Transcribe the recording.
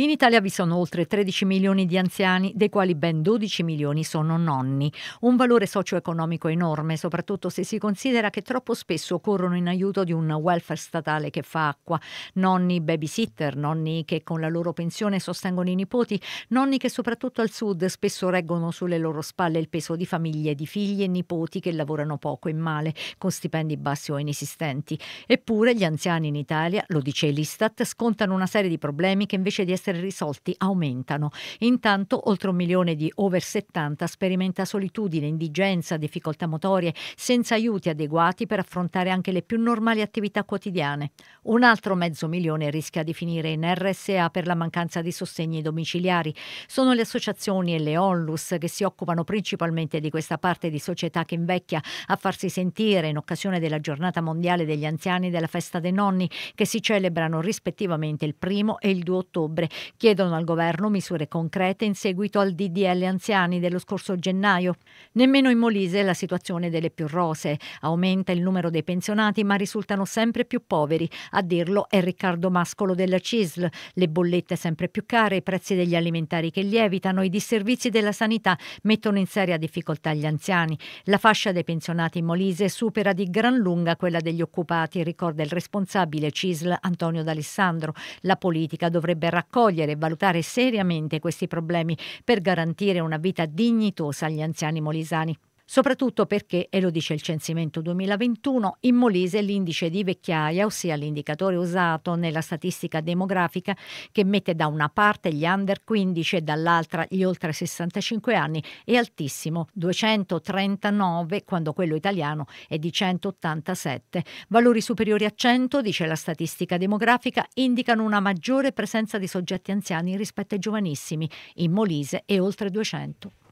In Italia vi sono oltre 13 milioni di anziani, dei quali ben 12 milioni sono nonni, un valore socio-economico enorme, soprattutto se si considera che troppo spesso corrono in aiuto di un welfare statale che fa acqua, nonni babysitter, nonni che con la loro pensione sostengono i nipoti, nonni che soprattutto al sud spesso reggono sulle loro spalle il peso di famiglie, di figli e nipoti che lavorano poco e male, con stipendi bassi o inesistenti. Eppure gli anziani in Italia, lo dice l'Istat, scontano una serie di problemi che invece di essere essere risolti aumentano. Intanto oltre un milione di over 70 sperimenta solitudine, indigenza, difficoltà motorie, senza aiuti adeguati per affrontare anche le più normali attività quotidiane. Un altro mezzo milione rischia di finire in RSA per la mancanza di sostegni domiciliari. Sono le associazioni e le onlus che si occupano principalmente di questa parte di società che invecchia a farsi sentire in occasione della giornata mondiale degli anziani e della festa dei nonni che si celebrano rispettivamente il primo e il 2 ottobre chiedono al governo misure concrete in seguito al DDL anziani dello scorso gennaio. Nemmeno in Molise la situazione delle più rose. Aumenta il numero dei pensionati ma risultano sempre più poveri. A dirlo è Riccardo Mascolo della CISL. Le bollette sempre più care, i prezzi degli alimentari che lievitano, i disservizi della sanità mettono in seria difficoltà gli anziani. La fascia dei pensionati in Molise supera di gran lunga quella degli occupati, ricorda il responsabile CISL Antonio D'Alessandro. La politica dovrebbe raccogliere accogliere e valutare seriamente questi problemi per garantire una vita dignitosa agli anziani molisani soprattutto perché, e lo dice il censimento 2021, in Molise l'indice di vecchiaia, ossia l'indicatore usato nella statistica demografica che mette da una parte gli under 15 e dall'altra gli oltre 65 anni, è altissimo, 239 quando quello italiano è di 187. Valori superiori a 100, dice la statistica demografica, indicano una maggiore presenza di soggetti anziani rispetto ai giovanissimi, in Molise è oltre 200.